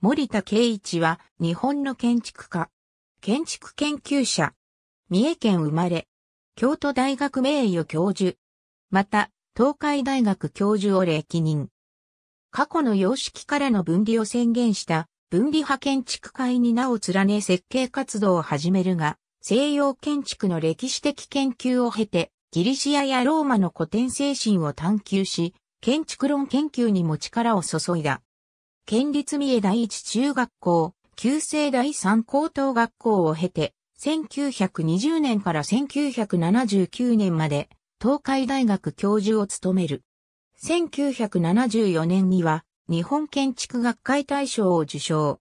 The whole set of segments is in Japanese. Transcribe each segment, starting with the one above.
森田圭一は日本の建築家。建築研究者。三重県生まれ。京都大学名誉教授。また、東海大学教授を歴任。過去の様式からの分離を宣言した分離派建築会に名を連ね設計活動を始めるが、西洋建築の歴史的研究を経て、ギリシアやローマの古典精神を探求し、建築論研究にも力を注いだ。県立三重第一中学校、旧制第三高等学校を経て、1920年から1979年まで、東海大学教授を務める。1974年には、日本建築学会大賞を受賞。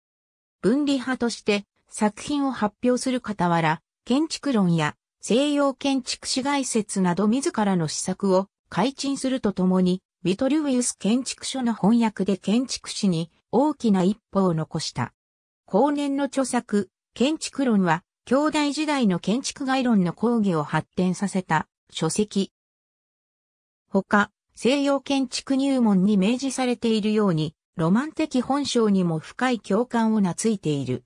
分離派として作品を発表する傍ら、建築論や西洋建築史外説など自らの施策を改陳するとともに、ビトリウィウス建築書の翻訳で建築史に大きな一歩を残した。後年の著作、建築論は、兄弟時代の建築概論の講義を発展させた書籍。他、西洋建築入門に明示されているように、ロマン的本性にも深い共感をなついている。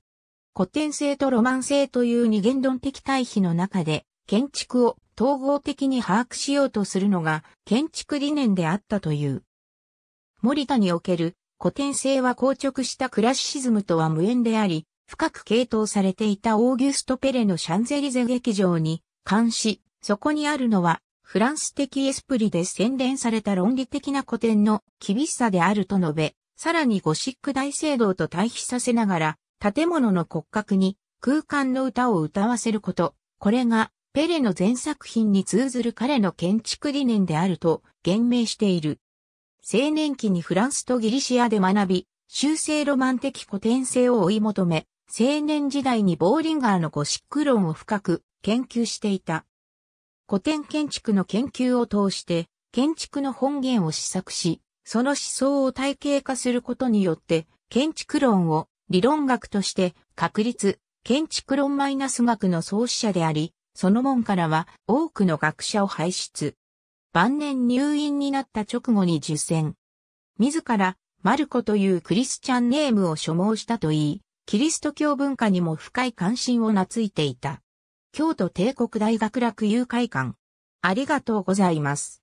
古典性とロマン性という二元論的対比の中で、建築を統合的に把握しようとするのが建築理念であったという。森田における古典性は硬直したクラシシズムとは無縁であり、深く系統されていたオーギュスト・ペレのシャンゼリゼ劇場に関し、そこにあるのは、フランス的エスプリで洗練された論理的な古典の厳しさであると述べ、さらにゴシック大聖堂と対比させながら、建物の骨格に空間の歌を歌わせること、これがペレの全作品に通ずる彼の建築理念であると言明している。青年期にフランスとギリシアで学び、修正ロマン的古典性を追い求め、青年時代にボーリンガーのゴシック論を深く研究していた。古典建築の研究を通して、建築の本源を試作し、その思想を体系化することによって、建築論を理論学として確立、建築論マイナス学の創始者であり、その門からは多くの学者を輩出。晩年入院になった直後に受選。自ら、マルコというクリスチャンネームを所望したといい、キリスト教文化にも深い関心を懐いていた。京都帝国大学楽友会館。ありがとうございます。